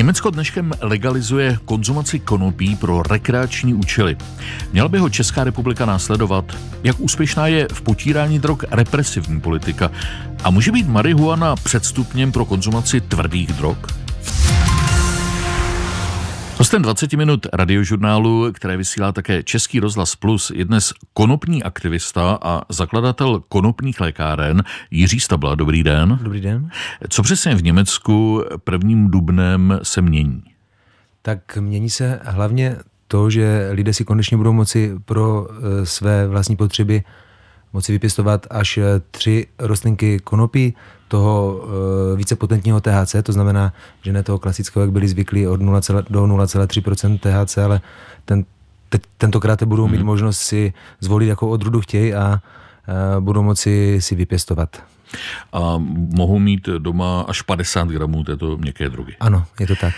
Německo dneškem legalizuje konzumaci konopí pro rekreační účely. Měla by ho Česká republika následovat? Jak úspěšná je v potírání drog represivní politika? A může být marihuana předstupněm pro konzumaci tvrdých drog? Hostem 20 minut radiožurnálu, které vysílá také Český rozhlas Plus, je dnes konopný aktivista a zakladatel konopních lékáren Jiří Stabla. Dobrý den. Dobrý den. Co přesně v Německu prvním dubnem se mění? Tak mění se hlavně to, že lidé si konečně budou moci pro eh, své vlastní potřeby moci vypěstovat až eh, tři rostlinky konopí toho e, eh, vícepotentního THC, to znamená, že ne toho klasického, jak byli zvyklí od 0, do 0,3 THC, ale ten, te, tentokrát budou mít hmm. možnost si zvolit, jako odrůdu chtějí a eh, budou moci si vypěstovat. A mohou mít doma až 50 gramů této měkké drogy. Ano, je to tak.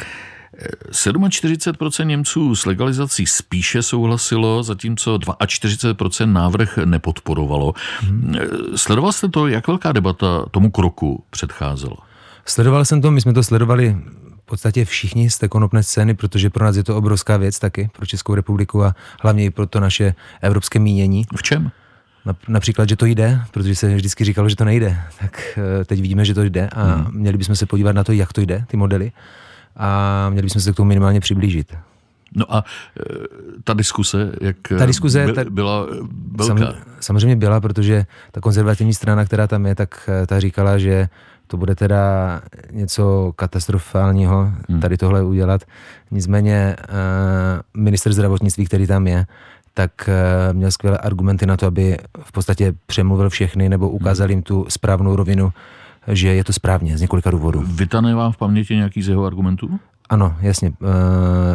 47% Němců s legalizací spíše souhlasilo, zatímco 42% návrh nepodporovalo. Hmm. Sledoval jste to, jak velká debata tomu kroku předcházela? Sledoval jsem to, my jsme to sledovali v podstatě všichni z té konopné scény, protože pro nás je to obrovská věc taky, pro Českou republiku a hlavně i pro to naše evropské mínění. V čem? Například, že to jde, protože se vždycky říkalo, že to nejde. Tak eh, teď vidíme, že to jde a hmm. měli bychom se podívat na to, jak to jde, ty modely a měli bychom se k tomu minimálně přiblížit. No a e, ta diskuse, jak ta e, diskuse, by, ta, byla velká? samozřejmě byla, protože ta konzervativní strana, která tam je, tak e, ta říkala, že to bude teda něco katastrofálního hmm. tady tohle udělat. Nicméně minister zdravotnictví, který tam je, tak měl skvělé argumenty na to, aby v podstatě přemluvil všechny nebo ukázal hmm. jim tu správnou rovinu že je to správně z několika důvodů. Vytane vám v paměti nějaký z jeho argumentů? Ano, jasně.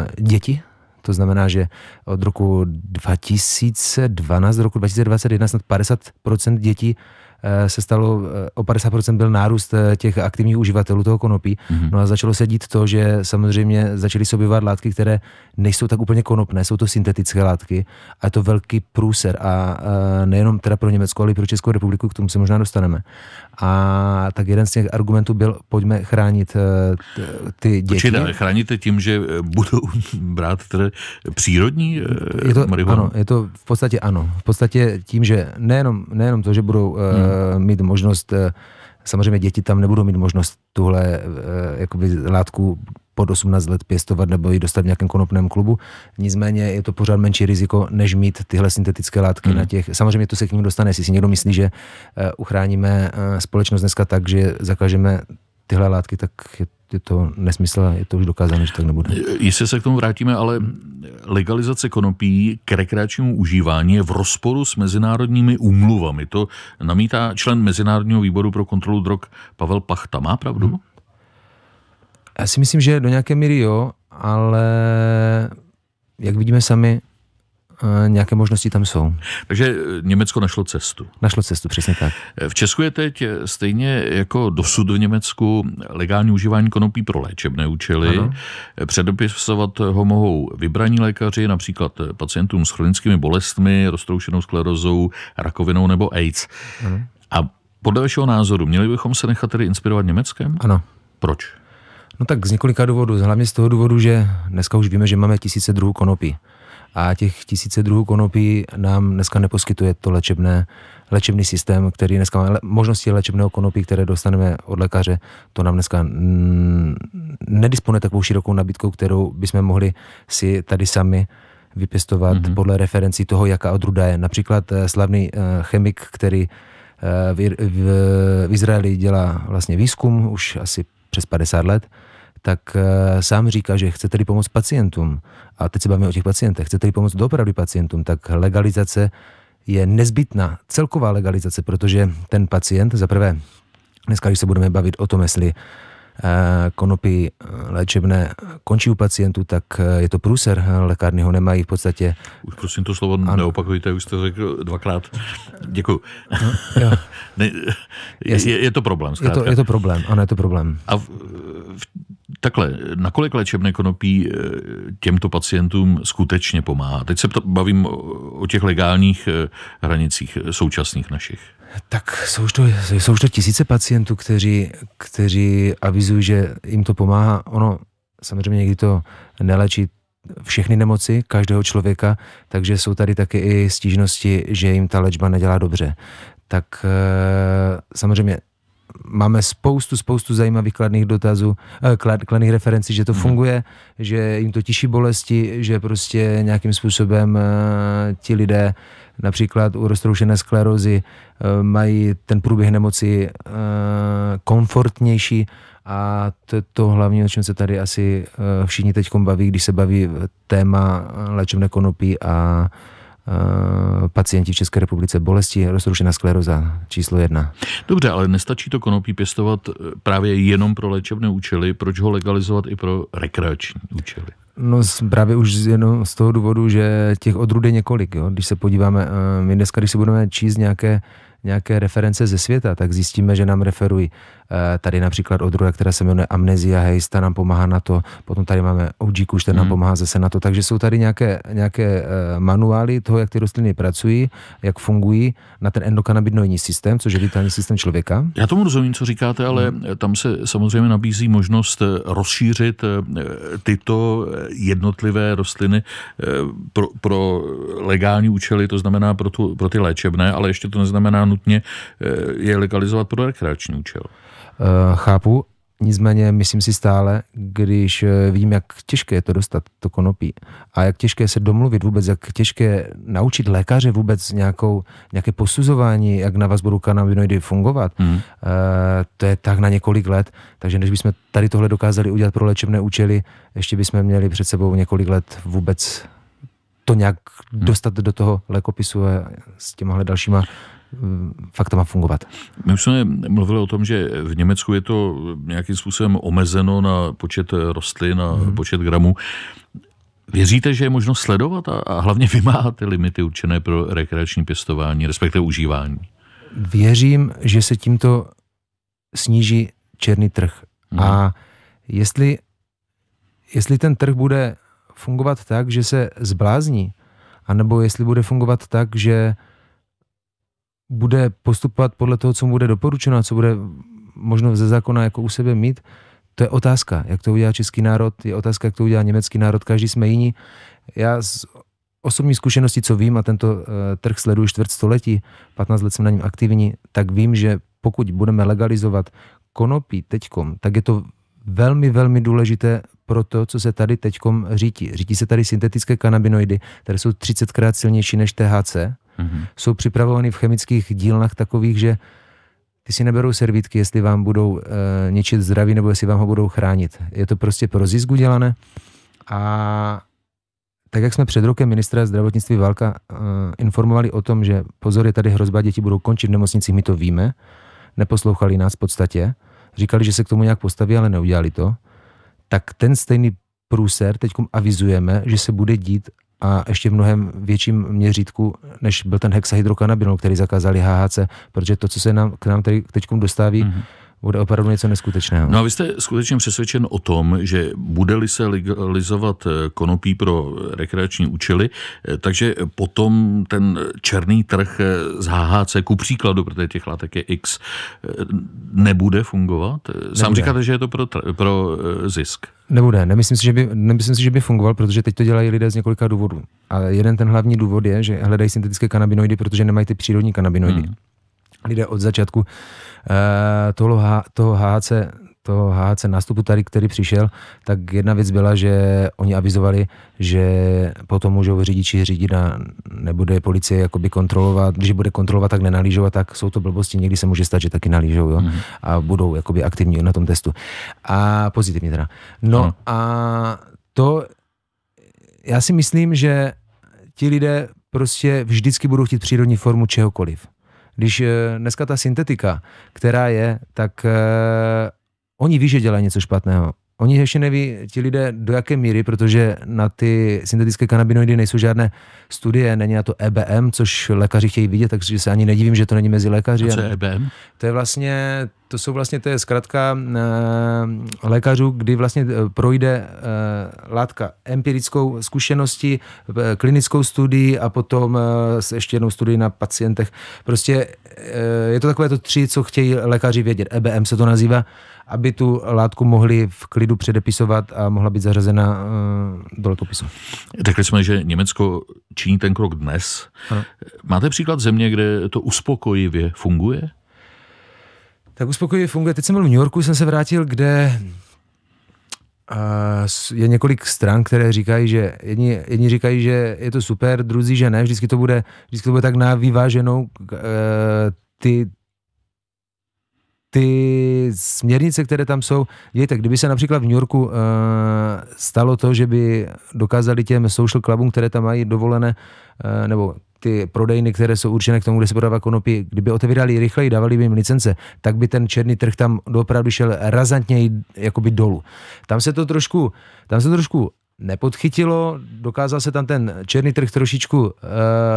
Eh, děti, to znamená, že od roku 2012 do roku 2021 snad 50% dětí Eh, se stalo, eh, o 50% byl nárůst eh, těch aktivních uživatelů toho konopí. Mm-hmm. No a začalo se dít to, že samozřejmě začaly se objevovat látky, které nejsou tak úplně konopné, jsou to syntetické látky a je to velký průser a nejenom teda pro Německo, ale i pro Českou republiku, k tomu se možná dostaneme. A tak jeden z těch argumentů byl, pojďme chránit ty děti. Počkejte, chráníte tím, že budou brát teda přírodní je to, Ano, je to v podstatě ano. V podstatě tím, že nejenom, nejenom to, že budou hmm hmm. mít možnost, eh, samozřejmě děti tam nebudou mít možnost tuhle eh, jakoby látku pod 18 let pěstovat nebo ji dostat v nějakém konopném klubu. Nicméně je to pořád menší riziko, než mít tyhle syntetické látky hmm. na těch. Samozřejmě to se k ním dostane, jestli si někdo myslí, že uchráníme společnost dneska tak, že zakažeme tyhle látky, tak je je to nesmysl, je to už dokázané, že tak nebude. Jestli se k tomu vrátíme, ale legalizace konopí k rekreačnímu užívání je v rozporu s mezinárodními úmluvami. To namítá člen Mezinárodního výboru pro kontrolu drog Pavel Pachta. Má pravdu? Hmm. Já si myslím, že do nějaké míry jo, ale jak vidíme sami, Eh, nějaké možnosti tam jsou. Takže eh, Německo našlo cestu. Našlo cestu, přesně tak. Eh, v Česku je teď stejně jako dosud v Německu legální užívání konopí pro léčebné účely. Ano. Předopisovat ho mohou vybraní lékaři, například pacientům s chronickými bolestmi, roztroušenou sklerozou, rakovinou nebo AIDS. Ano. A podle vašeho názoru, měli bychom se nechat tedy inspirovat Německem? Ano. Proč? No tak z několika důvodů. Hlavně z toho důvodu, že dneska už víme, že máme tisíce druhů konopí a těch tisíce druhů konopí nám dneska neposkytuje to léčebné, léčebný systém, který dneska le, možnosti léčebného konopí, které dostaneme od lékaře, to nám dneska mm, nedisponuje takovou širokou nabídkou, kterou bychom mohli si tady sami vypěstovat mm-hmm. podle referencí toho, jaká odruda je. Například eh, slavný eh, chemik, který eh, v, v, v Izraeli dělá vlastně výzkum už asi přes 50 let, tak eh, sám říká, že chcete tedy pomoct pacientům, a teď se bavíme o těch pacientech, chcete tedy pomoct dopravy pacientům, tak legalizace je nezbytná, celková legalizace, protože ten pacient, za prvé, dneska, když se budeme bavit o tom, jestli eh, konopy eh, léčebné končí u pacientů, tak je to průser. Lékárny ho nemají v podstatě. Už prosím to slovo ano. neopakujte, už jste řekl dvakrát. Děkuju. No, jo. ne, je, je to problém. Je to, je to problém, ano, je to problém. A v, takhle, nakolik léčebné konopí eh, těmto pacientům skutečně pomáhá? Teď se bavím o těch legálních eh, hranicích eh, současných našich. Tak jsou už to, jsou už to tisíce pacientů, kteří, kteří avizují, že jim to pomáhá. Ono samozřejmě někdy to nelečí všechny nemoci každého člověka, takže jsou tady taky i stížnosti, že jim ta léčba nedělá dobře. Tak samozřejmě máme spoustu, spoustu zajímavých kladných dotazů, eh, klad, kladných referencí, že to mhm. funguje, že jim to tiší bolesti, že prostě nějakým způsobem eh, ti lidé například u roztroušené sklerózy eh, mají ten průběh nemoci komfortnější a to, to hlavní, o čem se tady asi všichni teď baví, když se baví téma léčebné konopí a Eh, pacienti v České republice bolesti, rozrušená skleroza číslo jedna. Dobře, ale nestačí to konopí pěstovat eh, právě jenom pro léčebné účely, proč ho legalizovat i pro rekreační účely? No právě už jenom z toho důvodu, že těch odrůd je několik. Jo? Když se podíváme, eh, my dneska, když si budeme číst nějaké nějaké reference ze světa, tak zjistíme, že nám referují Eh, tady například od druhé, která se jmenuje Amnesia Hej, ta nám pomáhá na to. Potom tady máme OG Kuš, ten nám hmm. pomáhá zase na to. Takže jsou tady nějaké, nějaké eh, manuály toho, jak ty rostliny pracují, jak fungují na ten endokanabinoidní systém, což je vitální systém člověka. Já tomu rozumím, co říkáte, ale hmm. tam se samozřejmě nabízí možnost eh, rozšířit tyto jednotlivé rostliny pro, pro legální účely, to znamená pro, tu, pro ty léčebné, ale ještě to neznamená nutně je legalizovat pro rekreační účel. Eh, chápu, nicméně myslím si stále, když eh, vím, jak těžké je to dostat, to konopí, a jak těžké se domluvit vůbec, jak těžké naučit lékaře vůbec nějakou, nějaké posuzování, jak na vás budou kanabinoidy fungovat, mm. to je tak na několik let, takže než bychom tady tohle dokázali udělat pro léčebné účely, ještě bychom měli před sebou několik let vůbec to nějak hmm. dostat do toho lékopisu a s těmahle dalšíma Mm, má fungovat. My už jsme mluvili o tom, že v Německu je to nějakým způsobem omezeno na počet rostlin, na hmm. počet gramů. Věříte, že je možno sledovat a, a hlavně vymáhat ty limity určené pro rekreační pěstování, respektive užívání? Věřím, že se tímto sníží černý trh. Hmm. A jestli, jestli ten trh bude fungovat tak, že se zblázní, anebo jestli bude fungovat tak, že bude postupovat podle toho, co mu bude doporučeno a co bude možno ze zákona jako u sebe mít, to je otázka, jak to udělá český národ, je otázka, jak to udělá německý národ, každý jsme jiní. Já z osobní zkušenosti, co vím, a tento eh, trh sleduji čtvrt století, 15 let jsem na něm aktivní, tak vím, že pokud budeme legalizovat konopí teďkom, tak je to velmi, velmi důležité pro to, co se tady teďkom řítí. Řítí se tady syntetické kanabinoidy, které jsou 30krát silnější než THC, Mm-hmm. Jsou připravovány v chemických dílnách takových, že ty si neberou servítky, jestli vám budou e, ničit zdraví nebo jestli vám ho budou chránit. Je to prostě pro zisk udělané. A tak jak jsme před rokem ministra zdravotnictví Válka e, informovali o tom, že pozor, je tady hrozba, děti budou končit v nemocnicích, my to víme, neposlouchali nás v podstatě, říkali, že se k tomu nějak postaví, ale neudělali to, tak ten stejný průser teď avizujeme, že se bude dít a ještě v mnohem větším měřítku, než byl ten hexahydrokanabinol, který zakázali HHC, protože to, co se nám, k nám teď dostáví, mm-hmm bude opravdu něco neskutečného. No a vy jste skutečně přesvědčen o tom, že bude-li se legalizovat eh, konopí pro rekreační účely, eh, takže potom ten černý trh eh, z HHC, ku příkladu, protože těch látek je X, nebude fungovat? Nebude. Sám říkáte, že je to pro, pro zisk. Nebude, nemyslím si, že by, nemyslím si, že by fungoval, protože teď to dělají lidé z několika důvodů. A jeden ten hlavní důvod je, že hledají syntetické kanabinoidy, protože nemají ty přírodní kanabinoidy. Hmm lidé od začátku eh, toho, toho HHC toho HHC nástupu tady, který přišel, tak jedna věc byla, že oni avizovali, že potom můžou řidiči řídit a nebude policie jakoby kontrolovat, když bude kontrolovat, tak nenalížovat, tak jsou to blbosti, někdy se může stát, že taky nalížou, jo, mm. a budou jakoby aktivní na tom testu. A pozitivně teda. No mm. a to, já si myslím, že ti lidé prostě vždycky budou chtít přírodní formu čehokoliv. Když eh, dneska ta syntetika, která je, tak eh, oni ví, že dělají něco špatného. Oni ještě neví ti lidé do jaké míry, protože na ty syntetické kanabinoidy nejsou žádné studie, není na to EBM, což lékaři chtějí vidět, takže se ani nedivím, že to není mezi lékaři. A co je EBM? To je vlastně to jsou vlastně, to je zkrátka e, eh, lékařů, kdy vlastně eh, projde e, látka empirickou zkušenosti, e, klinickou studii a potom e, ještě jednou studii na pacientech. Prostě e, je to takové to tři, co chtějí lékaři vědět. EBM se to nazývá, aby tu látku mohli v klidu předepisovat a mohla být zařazena e, do letopisu. Řekli jsme, že Německo činí ten krok dnes. Ano. Máte příklad země, kde to uspokojivě funguje? tak uspokojivě funguje. Teď jsem byl v New Yorku, jsem se vrátil, kde eh, je několik stran, které říkají, že jedni, jedni říkají, že je to super, druzí, že ne, vždycky to bude, vždycky to bude tak na vyváženou eh, ty, ty směrnice, které tam jsou, tak kdyby se například v New Yorku eh, stalo to, že by dokázali těm social clubům, které tam mají dovolené, nebo ty prodejny, které jsou určené k tomu, kde se prodává konopí, kdyby otevírali rychleji, dávali by jim licence, tak by ten černý trh tam opravdu šel razantněji jakoby dolů. Tam se to trošku, tam se to trošku nepodchytilo. Dokázal se tam ten černý trh trošičku uh,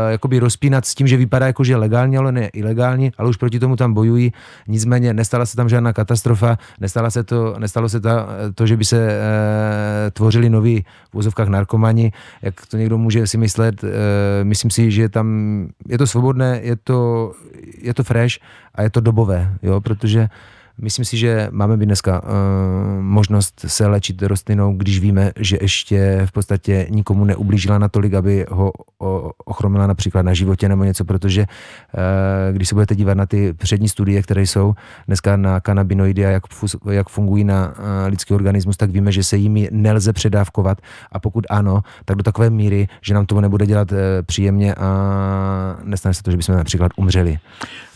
jakoby rozpínat s tím, že vypadá jako, že je legální, ale ne ilegální, ale už proti tomu tam bojují. Nicméně nestala se tam žádná katastrofa, nestala se to, nestalo se ta, to, že by se uh, tvořili noví v úzovkách narkomani, jak to někdo může si myslet. Uh, myslím si, že tam je to svobodné, je to, je to fresh a je to dobové, jo, protože Myslím si, že máme by dneska uh, možnost se léčit rostlinou, když víme, že ještě v podstatě nikomu neublížila natolik, aby ho o, ochromila například na životě nebo něco, protože uh, když se budete dívat na ty přední studie, které jsou dneska na kanabinoidy a jak, jak fungují na uh, lidský organismus, tak víme, že se jimi nelze předávkovat a pokud ano, tak do takové míry, že nám to nebude dělat uh, příjemně a nestane se to, že bychom například umřeli.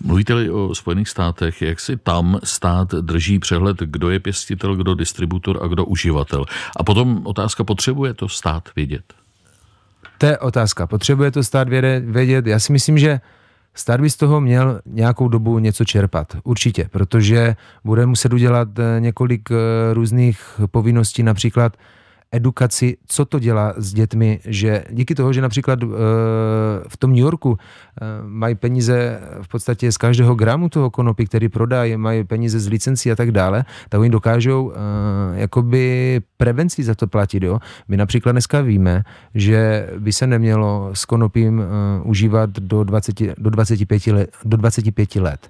Mluvíte-li o Spojených státech, jak si tam stát stát drží přehled, kdo je pěstitel, kdo distributor a kdo uživatel. A potom otázka, potřebuje to stát vědět? To je otázka. Potřebuje to stát vědět? Já si myslím, že Stát by z toho měl nějakou dobu něco čerpat, určitě, protože bude muset udělat eh, několik eh, různých povinností, například edukaci, co to dělá s dětmi, že díky toho, že například e, v tom New Yorku e, mají peníze v podstatě z každého gramu toho konopí, který prodají, mají peníze z licencí a tak dále, tak oni dokážou e, jakoby prevenci za to platit. Jo? My například dneska víme, že by se nemělo s konopím užívat do, 20, do, 25 let, do 25 let.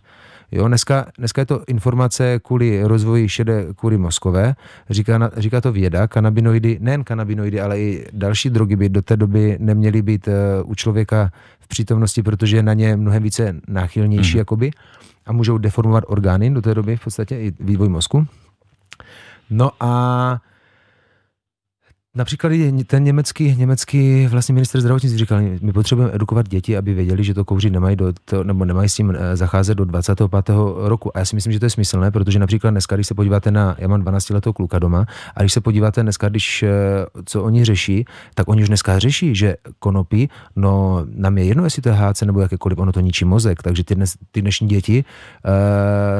Jo, dneska, dneska je to informace kvůli rozvoji šedé kůry mozkové. Říká, říká to věda, kanabinoidy, nejen kanabinoidy, ale i další drogy by do té doby neměly být uh, u člověka v přítomnosti, protože je na ně mnohem více náchylnější hmm jakoby a můžou deformovat orgány do té doby v podstatě i vývoj mozku. No a Například ten německý, německý vlastně minister zdravotnictví říkal, my potřebujeme edukovat děti, aby věděli, že to kouřit nemají, do, to, nebo nemají s tím eh, zacházet do 25. roku. A já si myslím, že to je smyslné, protože například dneska, když se podíváte na, já mám 12 letou kluka doma, a když se podíváte dneska, když eh, co oni řeší, tak oni už dneska řeší, že konopí, no nám je jedno, jestli to je HC nebo jakékoliv, ono to ničí mozek, takže ty, dnes, ty dnešní děti uh,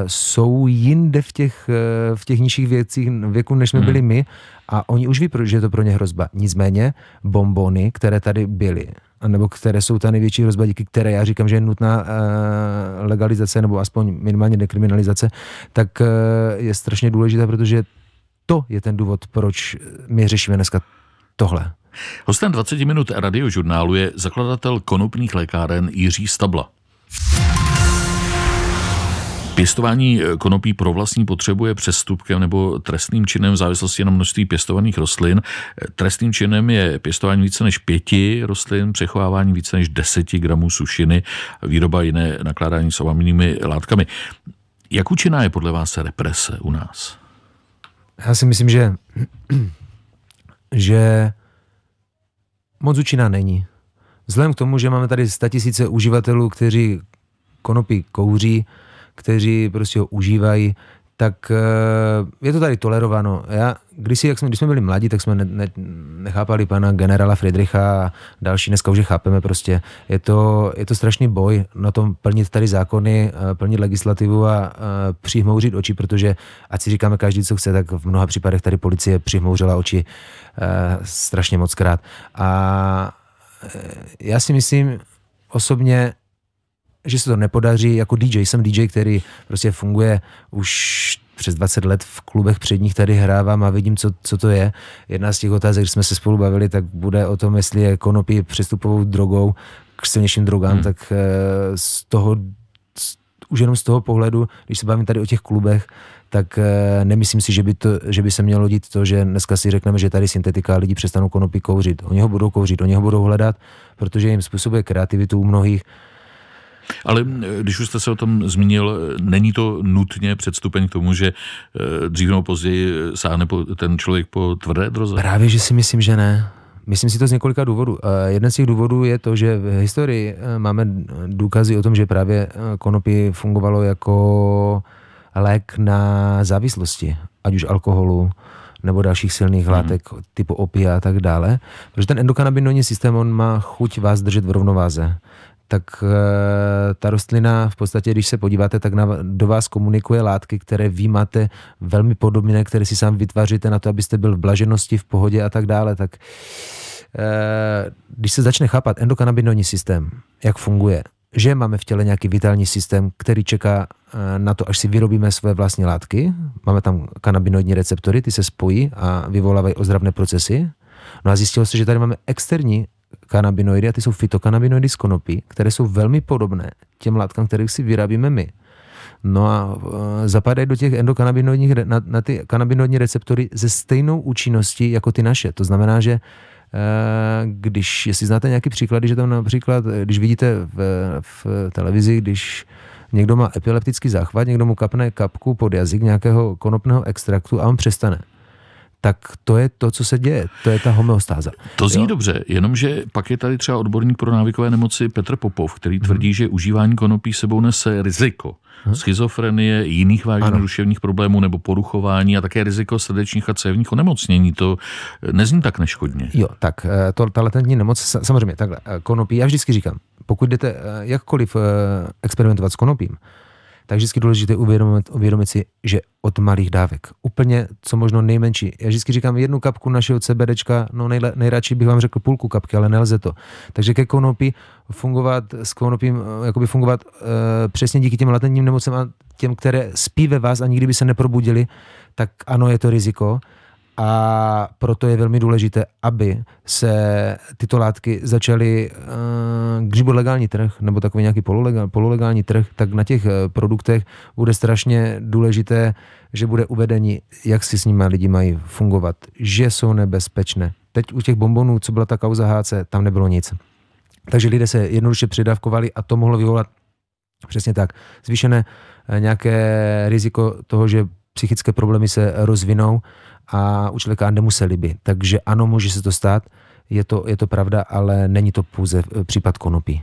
jsou jinde v těch, v těch nižších věcích, věku, než jsme byli my a oni už ví, že je to pro ně hrozba. Nicméně bombony, které tady byly, nebo které jsou ta největší hrozba, díky které já říkám, že je nutná uh, legalizace nebo aspoň minimálně dekriminalizace, tak uh, je strašně důležitá, protože to je ten důvod, proč my řešíme dneska tohle. Hostem 20 minut radiožurnálu je zakladatel konopných lékáren Jiří Stabla. Pěstování eh, konopí pro vlastní potřebu je přestupkem nebo trestným činem v závislosti na množství pěstovaných rostlin. Eh, trestným činem je pěstování více než pěti rostlin, přechovávání více než deseti gramů sušiny, výroba jiné nakládání s ovaminými látkami. Jak účinná je podle vás represe u nás? Já si myslím, že, že moc účinná není. Vzhledem k tomu, že máme tady tisíce uživatelů, kteří konopí kouří, kteří prostě ho užívají, tak eh, je to tady tolerováno. Já, když, si, jak jsme, když jsme byli mladí, tak jsme ne, ne, nechápali pana generála Friedricha a další, dneska už je chápeme prostě. Je to, je to strašný boj na tom plnit tady zákony, eh, plnit legislativu a, eh, přihmouřit oči, protože ať si říkáme každý, co chce, tak v mnoha případech tady policie přihmouřila oči strašně moc krát. A já si myslím osobně, že se to nepodaří. Jako DJ jsem DJ, který prostě funguje už přes 20 let v klubech předních tady hrávám a vidím, co, co to je. Jedna z těch otázek, když jsme se spolu bavili, tak bude o tom, jestli je konopí přestupovou drogou k silnějším drogám, hmm. tak eh, z toho, z, už jenom z toho pohledu, když se bavím tady o těch klubech, tak eh, nemyslím si, že by, to, že by se mělo dít to, že dneska si řekneme, že tady syntetika lidi přestanou konopí kouřit. Oni ho budou kouřit, oni ho budou hledat, protože jim způsobuje kreativitu u mnohých ale eh, když už jste se o tom zmínil, eh, není to nutně předstupeň k tomu, že eh, dřív nebo později sáhne ten člověk po tvrdé droze? Právě, že si myslím, že ne. Myslím si to z několika důvodů. Jeden z těch důvodů je to, že v historii máme důkazy o tom, že právě konopí fungovalo jako lék na závislosti, ať už alkoholu, nebo dalších silných mhm. látek hmm. typu opia a tak dále. Protože ten endokanabinoidní systém, on má chuť vás držet v rovnováze tak eh, ta rostlina v podstatě, když se podíváte, tak do vás komunikuje látky, které vy máte velmi podobné, které si sám vytváříte na to, abyste byl v blaženosti, v pohodě a tak dále. Tak eh, když se začne chápat endokanabinoidní systém, jak funguje, že máme v těle nějaký vitální systém, který čeká eh, na to, až si vyrobíme své vlastní látky. Máme tam kanabinoidní receptory, ty se spojí a vyvolávají ozdravné procesy. No a zjistilo se, že tady máme externí kanabinoidy a ty jsou fitokanabinoidy z konopí, které jsou velmi podobné těm látkám, kterých si vyrábíme my. No a e, zapadají do těch endokanabinoidních, na, na ty kanabinoidní receptory ze stejnou účinností jako ty naše. To znamená, že e, když, jestli znáte nějaký příklady, že tam například, e, když vidíte v, v televizi, když někdo má epileptický záchvat, někdo mu kapne kapku pod jazyk nějakého konopného extraktu a on přestane tak to je to, co se děje. To je ta homeostáza. To zní jo? dobře, jenomže pak je tady třeba odborník pro návykové nemoci Petr Popov, který mhm. tvrdí, hmm. že užívání konopí sebou nese riziko hmm. schizofrenie, jiných vážných ano. duševních problémů nebo poruchování a také riziko srdečních a cévních onemocnění. To eh, nezní tak neškodně. Jo, tak eh, to, ta latentní nemoc, samozřejmě takhle, eh, konopí, já vždycky říkám, pokud jdete jakkoliv experimentovat s konopím, tak vždycky důležité uvědomit, uvědomit si, že od malých dávek. Úplně co možno nejmenší. Já vždycky říkám jednu kapku našeho CBDčka, no nejle, nejradši bych vám řekl půlku kapky, ale nelze to. Takže ke konopí fungovat s konopím, eh, jakoby fungovat e, přesně díky těm latentním nemocem a těm, které spí ve vás a nikdy by se neprobudili, tak ano, je to riziko a proto je velmi důležité, aby se tyto látky začaly, eh, když bude legální trh, nebo takový nějaký pololegální, pololegální trh, tak na těch eh, produktech bude strašně důležité, že bude uvedení, jak si s nimi lidi mají fungovat, že jsou nebezpečné. Teď u těch bombonů, co byla ta kauza HC, tam nebylo nic. Takže lidé se jednoduše přidávkovali a to mohlo vyvolat přesně tak. Zvýšené eh, nějaké riziko toho, že psychické problémy se rozvinou a u člověka nemuseli by. Takže ano, může se to stát, je to, je to pravda, ale není to pouze eh, případ konopí.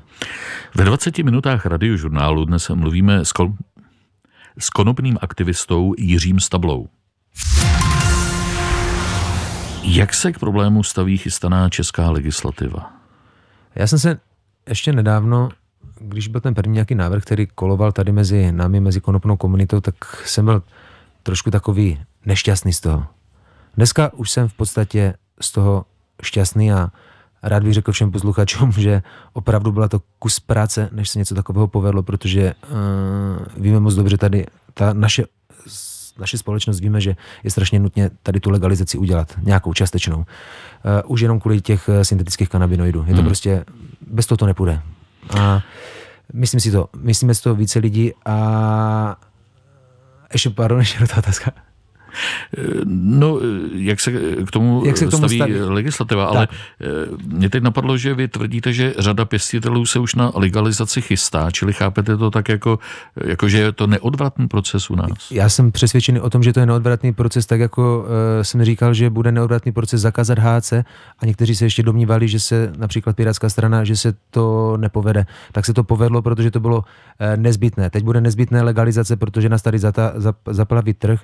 Ve 20 minutách radiožurnálu dnes mluvíme s, kol- s konopným aktivistou Jiřím Stablou. Jak se k problému staví chystaná česká legislativa? Já jsem se ještě nedávno, když byl ten první nějaký návrh, který koloval tady mezi námi, mezi konopnou komunitou, tak jsem byl trošku takový nešťastný z toho. Dneska už jsem v podstatě z toho šťastný a rád bych řekl všem posluchačům, že opravdu byla to kus práce, než se něco takového povedlo, protože uh, víme moc dobře tady, ta naše naše společnost víme, že je strašně nutně tady tu legalizaci udělat, nějakou částečnou. Uh, už jenom kvůli těch eh, syntetických kanabinoidů. Je to hmm. prostě, bez toho to nepůjde. A myslím si to, myslíme si to více lidí a ještě, pardon, ještě ta otázka. No, jak se k tomu, jak se k tomu staví, staví legislativa, tak. ale eh, mě teď napadlo, že vy tvrdíte, že řada pěstitelů se už na legalizaci chystá, čili chápete to tak jako, jako že je to neodvratný proces u nás? Já jsem přesvědčený o tom, že to je neodvratný proces, tak jako eh, jsem říkal, že bude neodvratný proces zakázat HC a někteří se ještě domnívali, že se například Pirátská strana, že se to nepovede. Tak se to povedlo, protože to bylo eh, nezbytné. Teď bude nezbytné legalizace, protože nás tady zata, zaplaví trh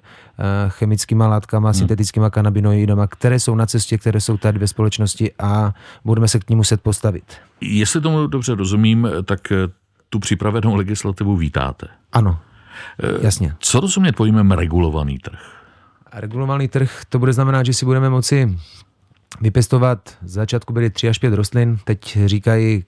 chemickýma látkama, hmm. syntetickýma kanabinoidama, které jsou na cestě, které jsou tady ve společnosti a budeme se k ním muset postavit. Jestli tomu dobře rozumím, tak eh, tu připravenou legislativu vítáte. Ano, eh, jasně. Co rozumět pojmem regulovaný trh? A regulovaný trh, to bude znamenat, že si budeme moci vypěstovat, z začátku byly 3 až 5 rostlin, teď říkají,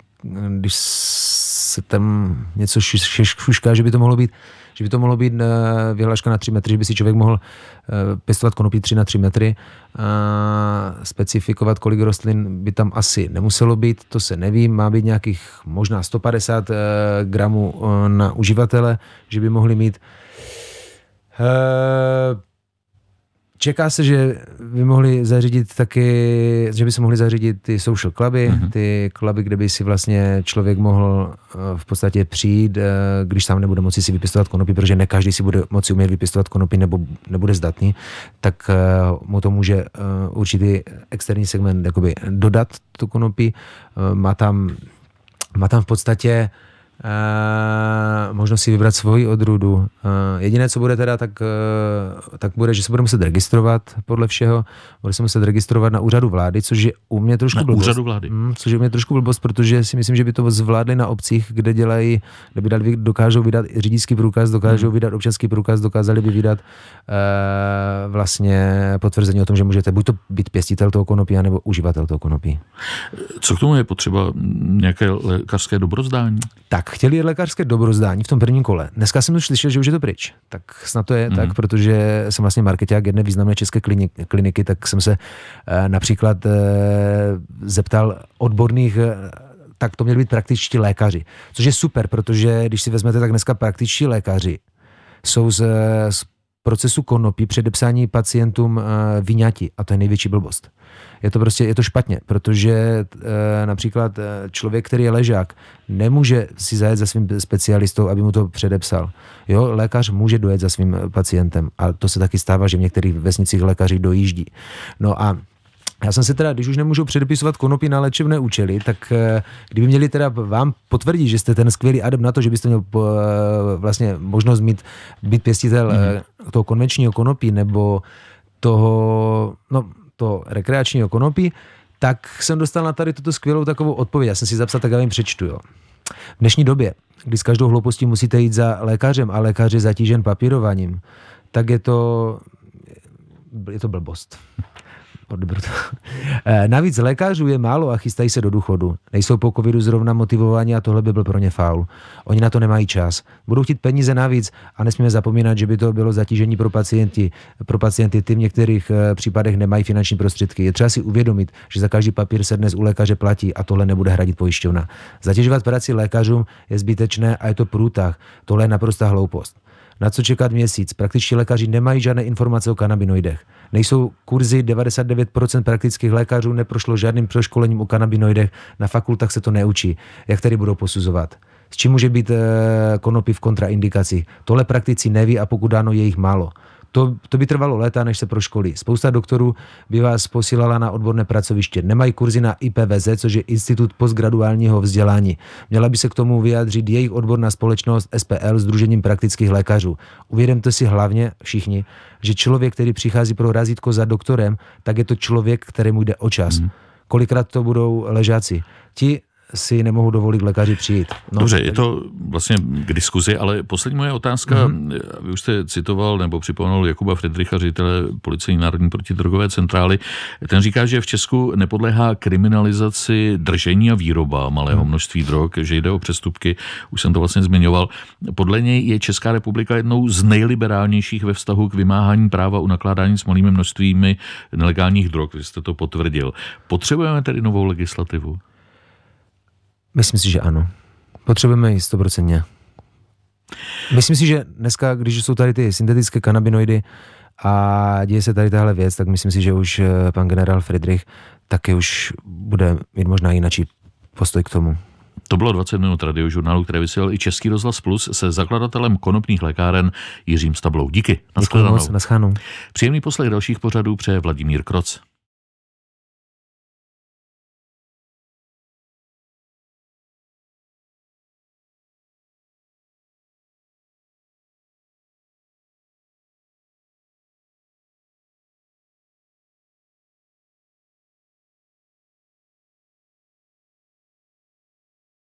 když se tam něco šušká, že by to mohlo být že by to mohlo být eh, vyhláška na 3 metry, že by si člověk mohl eh, pěstovat konopí 3 na 3 metry a specifikovat, kolik rostlin by tam asi nemuselo být, to se neví, má být nějakých možná 150 eh, gramů na uživatele, že by mohli mít Čeká se, že by mohli zařídit taky, že by se mohli zařídit ty social kluby, mhm. ty kluby, kde by si vlastně člověk mohl eh, v podstatě přijít, eh, když sám nebude moci si vypěstovat konopí, protože ne každý si bude moci umět vypěstovat konopí nebo nebude zdatný, tak eh, mu to může určitý externí segment jakoby dodat tu konopí. Má tam, má tam v podstatě uh, Uh, možno si vybrat svoji odrůdu. Uh, jediné, co bude teda, tak, uh, tak bude, že se bude muset registrovat podle všeho. Bude se muset registrovat na úřadu vlády, což je u mě trošku na blbost. Úřadu vlády. Hmm, což je u mě trošku blbost, protože si myslím, že by to zvládli na obcích, kde dělají, kde by dali, dokážou vydat řidičský průkaz, dokážou hmm. vydat občanský průkaz, dokázali by vydat uh, vlastně potvrzení o tom, že můžete buď to být pěstitel toho konopí, nebo uživatel toho konopí. Co k tomu je potřeba? Nějaké lékařské dobrozdání? Tak, chtěli lékařské dobrozdání v tom prvním kole. Dneska jsem už slyšel, že už je to pryč. Tak snad to je mm. tak, protože jsem vlastně marketák jedné významné české kliniky, kliniky tak jsem se eh, například eh, zeptal odborných eh, tak to měli být praktičtí lékaři. Což je super, protože když si vezmete, tak dneska praktičtí lékaři jsou z, z procesu konopí předepsání pacientům vyňati a to je největší blbost je to prostě je to špatně, protože eh, například eh, člověk, který je ležák, nemůže si zajet za svým specialistou, aby mu to předepsal. Jo, lékař může dojet za svým eh, pacientem a to se taky stává, že v některých vesnicích lékaři dojíždí. No a já jsem se teda, když už nemůžu předepisovat konopí na léčebné účely, tak kdyby měli teda vám potvrdit, že jste ten skvělý adept na to, že byste měl vlastně možnost mít, být pěstitel mm-hmm. toho konvenčního konopí nebo toho, no to rekreačního konopí, tak jsem dostal na tady tuto skvělou takovou odpověď. Já jsem si zapsal, tak já jim přečtu. Jo. V dnešní době, kdy s každou hloupostí musíte jít za lékařem a lékař je zatížen papírovaním, tak je to, je to blbost. Eh, navíc lékařů je málo a chystají se do důchodu. Nejsou po covidu zrovna motivováni a tohle by byl pro ně faul. Oni na to nemají čas. Budou chtít peníze navíc a nesmíme zapomínat, že by to bylo zatížení pro pacienty. Pro pacienty ty v některých eh, případech nemají finanční prostředky. Je třeba si uvědomit, že za každý papír se dnes u lékaře platí a tohle nebude hradit pojišťovna. Zatěžovat práci lékařům je zbytečné a je to průtah. Tohle je naprostá hloupost. Na co čekat měsíc? Praktičtí lékaři nemají žádné informace o kanabinoidech. Nejsou kurzy 99% praktických lékařů, neprošlo žádným proškolením o kanabinoidech, na fakultách se to neučí. Jak tedy budou posuzovat? S čím může být eh, konopí v kontraindikaci? Tohle praktici neví a pokud ano, je jich málo. To, to by trvalo léta, než se proškolí. Spousta doktorů by vás posílala na odborné pracoviště. Nemají kurzy na IPVZ, což je Institut postgraduálního vzdělání. Měla by se k tomu vyjádřit jejich odborná společnost SPL, s družením praktických lékařů. Uvědomte si hlavně všichni, že člověk, který přichází pro razítko za doktorem, tak je to člověk, kterému jde o čas. Hmm kolikrát to budou ležáci. Ti si nemohou dovolit lékaři přijít. No, Dobře, je to vlastně k diskuzi, ale poslední moje otázka, mm-hmm. vy už jste citoval nebo připomenul Jakuba Friedricha, ředitele policejní Národní protidrogové centrály, ten říká, že v Česku nepodléhá kriminalizaci držení a výroba malého mhm. množství drog, že jde o přestupky, už jsem to vlastně zmiňoval. Podle něj je Česká republika jednou z nejliberálnějších ve vztahu k vymáhání práva u nakládání s malými množstvími nelegálních drog, vy jste to potvrdil. Potřebujeme tedy novou legislativu? Myslím si, že ano. Potřebujeme ji stoprocentně. Myslím si, že dneska, když jsou tady ty syntetické kanabinoidy a děje se tady tahle věc, tak myslím si, že už eh, pan generál Friedrich taky už bude mít možná jinačí postoj k tomu. To bylo 20 minut radiožurnálu, které vysílal i Český rozhlas Plus se zakladatelem konopných lékáren Jiřím Stablou. Díky. Naschledanou. Moc, Příjemný poslech dalších pořadů přeje Vladimír Kroc.